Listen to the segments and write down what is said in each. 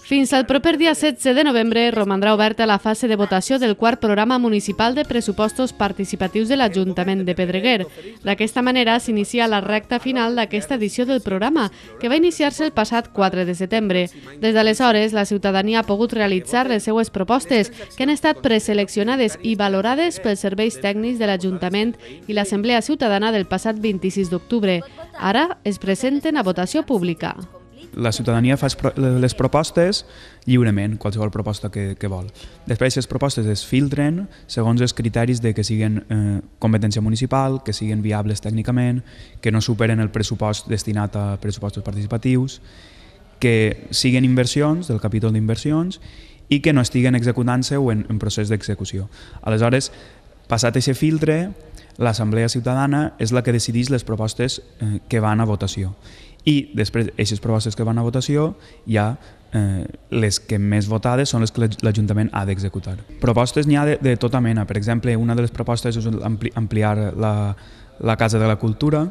Fins al proper dia 16 de novembre romandrà oberta la fase de votació del quart programa municipal de pressupostos participatius de l'Ajuntament de Pedreguer. D'aquesta manera s'inicia la recta final d'aquesta edició del programa, que va iniciar-se el passat 4 de setembre. Des d'aleshores, la ciutadania ha pogut realitzar les seues propostes, que han estat preseleccionades i valorades pels serveis tècnics de l'Ajuntament i l'Assemblea Ciutadana del passat 26 d'octubre. Ara es presenten a votació pública la ciutadania fa les propostes lliurement, qualsevol proposta que, que vol. Després, aquestes propostes es filtren segons els criteris de que siguin eh, competència municipal, que siguin viables tècnicament, que no superen el pressupost destinat a pressupostos participatius, que siguin inversions, del capítol d'inversions, i que no estiguen executant-se o en, en procés d'execució. Aleshores, passat aquest filtre, l'Assemblea Ciutadana és la que decideix les propostes eh, que van a votació i després, aquestes propostes que van a votació, ja eh, les que més votades són les que l'Ajuntament ha d'executar. Propostes n'hi ha de, de tota mena. Per exemple, una de les propostes és ampli, ampliar la, la Casa de la Cultura,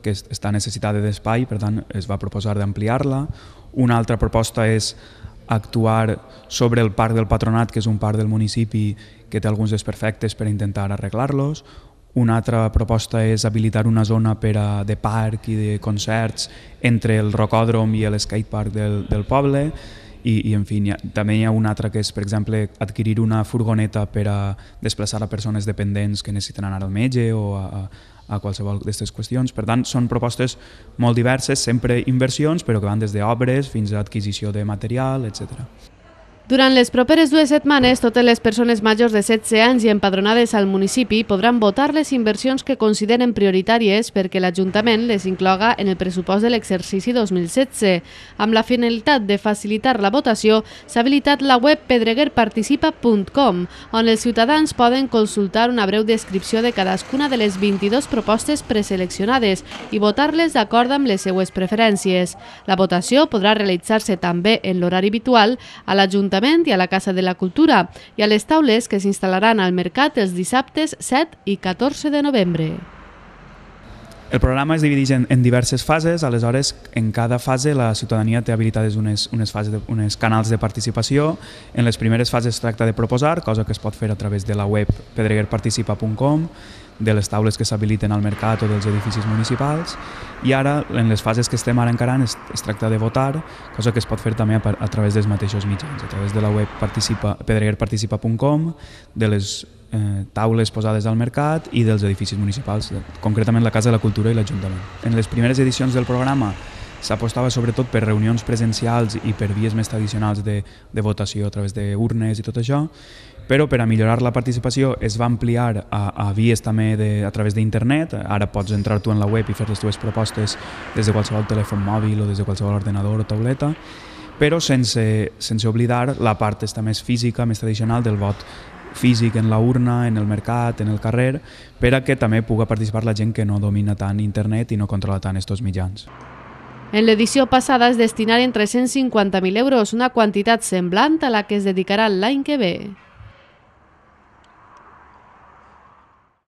que està necessitada d'espai, per tant, es va proposar d'ampliar-la. Una altra proposta és actuar sobre el parc del patronat, que és un parc del municipi que té alguns desperfectes per intentar arreglar-los. Una altra proposta és habilitar una zona per a, de parc i de concerts entre el rocòdrom i l'skatepark del, del poble i, i en fi, hi ha, també hi ha una altra que és, per exemple, adquirir una furgoneta per a desplaçar a persones dependents que necessiten anar al metge o a, a qualsevol d'aquestes qüestions. Per tant, són propostes molt diverses, sempre inversions, però que van des d'obres fins a adquisició de material, etc. Durant les properes dues setmanes, totes les persones majors de 16 anys i empadronades al municipi podran votar les inversions que consideren prioritàries perquè l'Ajuntament les incloga en el pressupost de l'exercici 2016. Amb la finalitat de facilitar la votació, s'ha habilitat la web pedreguerparticipa.com, on els ciutadans poden consultar una breu descripció de cadascuna de les 22 propostes preseleccionades i votar-les d'acord amb les seues preferències. La votació podrà realitzar-se també en l'horari habitual a l'Ajuntament l'Ajuntament i a la Casa de la Cultura i a les taules que s'instal·laran al mercat els dissabtes 7 i 14 de novembre. El programa es divideix en, en diverses fases, aleshores en cada fase la ciutadania té habilitades unes, unes, fases de, unes canals de participació. En les primeres fases es tracta de proposar, cosa que es pot fer a través de la web pedreguerparticipa.com, de les taules que s'habiliten al mercat o dels edificis municipals i ara, en les fases que estem ara encarant, es, es tracta de votar, cosa que es pot fer també a, a través dels mateixos mitjans, a través de la web participa, pedreguerparticipa.com, de les eh, taules posades al mercat i dels edificis municipals, concretament la Casa de la Cultura i l'Ajuntament. En les primeres edicions del programa s'apostava sobretot per reunions presencials i per vies més tradicionals de, de votació a través d'urnes i tot això, però per a millorar la participació es va ampliar a, a vies també de, a través d'internet, ara pots entrar tu en la web i fer les teves propostes des de qualsevol telèfon mòbil o des de qualsevol ordenador o tauleta, però sense, sense oblidar la part està més física, més tradicional del vot físic en la urna, en el mercat, en el carrer, per a que també puga participar la gent que no domina tant internet i no controla tant aquests mitjans. En l'edició passada es destinaren 350.000 euros, una quantitat semblant a la que es dedicarà l'any que ve.